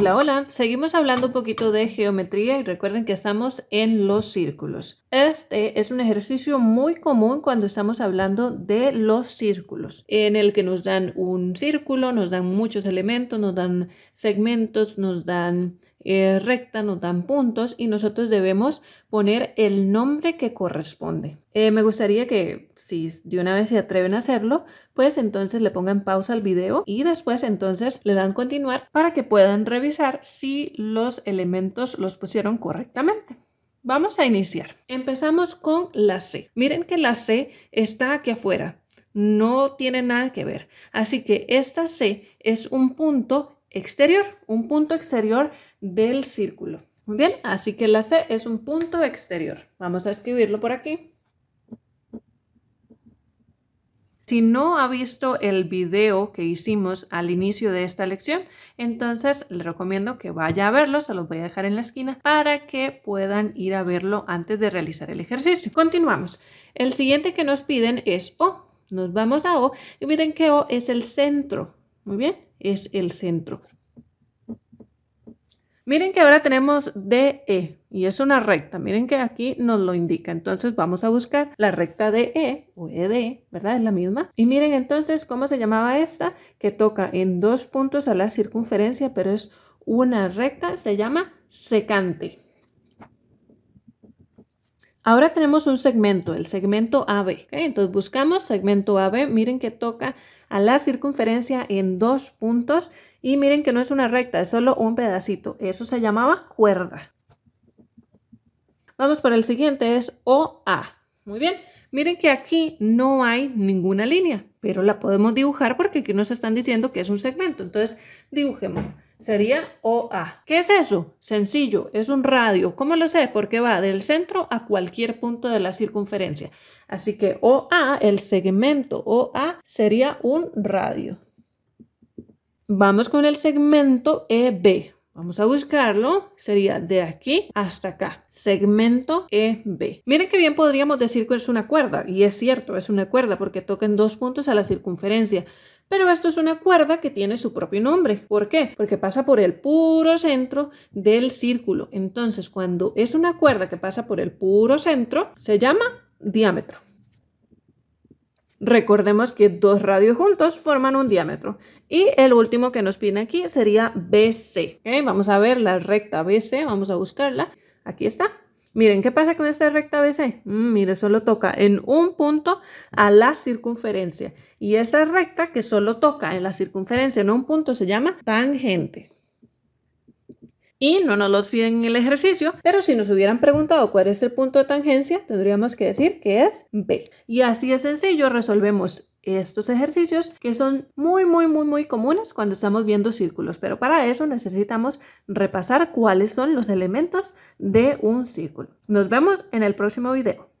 Hola, hola. Seguimos hablando un poquito de geometría y recuerden que estamos en los círculos. Este es un ejercicio muy común cuando estamos hablando de los círculos, en el que nos dan un círculo, nos dan muchos elementos, nos dan segmentos, nos dan eh, recta, no dan puntos y nosotros debemos poner el nombre que corresponde. Eh, me gustaría que si de una vez se atreven a hacerlo, pues entonces le pongan pausa al video y después entonces le dan continuar para que puedan revisar si los elementos los pusieron correctamente. Vamos a iniciar. Empezamos con la C. Miren que la C está aquí afuera. No tiene nada que ver. Así que esta C es un punto exterior, un punto exterior del círculo. Muy bien, así que la C es un punto exterior. Vamos a escribirlo por aquí. Si no ha visto el video que hicimos al inicio de esta lección, entonces le recomiendo que vaya a verlo, se los voy a dejar en la esquina para que puedan ir a verlo antes de realizar el ejercicio. Continuamos. El siguiente que nos piden es O. Nos vamos a O y miren que O es el centro. Muy bien, es el centro. Miren que ahora tenemos DE y es una recta. Miren que aquí nos lo indica. Entonces vamos a buscar la recta DE e, o ED, e, ¿verdad? Es la misma. Y miren entonces cómo se llamaba esta, que toca en dos puntos a la circunferencia, pero es una recta, se llama secante. Ahora tenemos un segmento, el segmento AB. Entonces buscamos segmento AB, miren que toca a la circunferencia en dos puntos y miren que no es una recta, es solo un pedacito. Eso se llamaba cuerda. Vamos para el siguiente, es OA. Muy bien. Miren que aquí no hay ninguna línea, pero la podemos dibujar porque aquí nos están diciendo que es un segmento. Entonces, dibujemos. Sería OA. ¿Qué es eso? Sencillo, es un radio. ¿Cómo lo sé? Porque va del centro a cualquier punto de la circunferencia. Así que OA, el segmento OA, sería un radio. Vamos con el segmento EB. Vamos a buscarlo. Sería de aquí hasta acá. Segmento EB. Miren que bien podríamos decir que es una cuerda. Y es cierto, es una cuerda porque en dos puntos a la circunferencia. Pero esto es una cuerda que tiene su propio nombre. ¿Por qué? Porque pasa por el puro centro del círculo. Entonces, cuando es una cuerda que pasa por el puro centro, se llama diámetro. Recordemos que dos radios juntos forman un diámetro. Y el último que nos pide aquí sería BC. Vamos a ver la recta BC, vamos a buscarla. Aquí está. Miren, ¿qué pasa con esta recta BC? Mm, mire, solo toca en un punto a la circunferencia. Y esa recta que solo toca en la circunferencia, en un punto, se llama tangente y no nos los piden en el ejercicio, pero si nos hubieran preguntado cuál es el punto de tangencia, tendríamos que decir que es B. Y así de sencillo, resolvemos estos ejercicios que son muy, muy, muy, muy comunes cuando estamos viendo círculos, pero para eso necesitamos repasar cuáles son los elementos de un círculo. Nos vemos en el próximo video.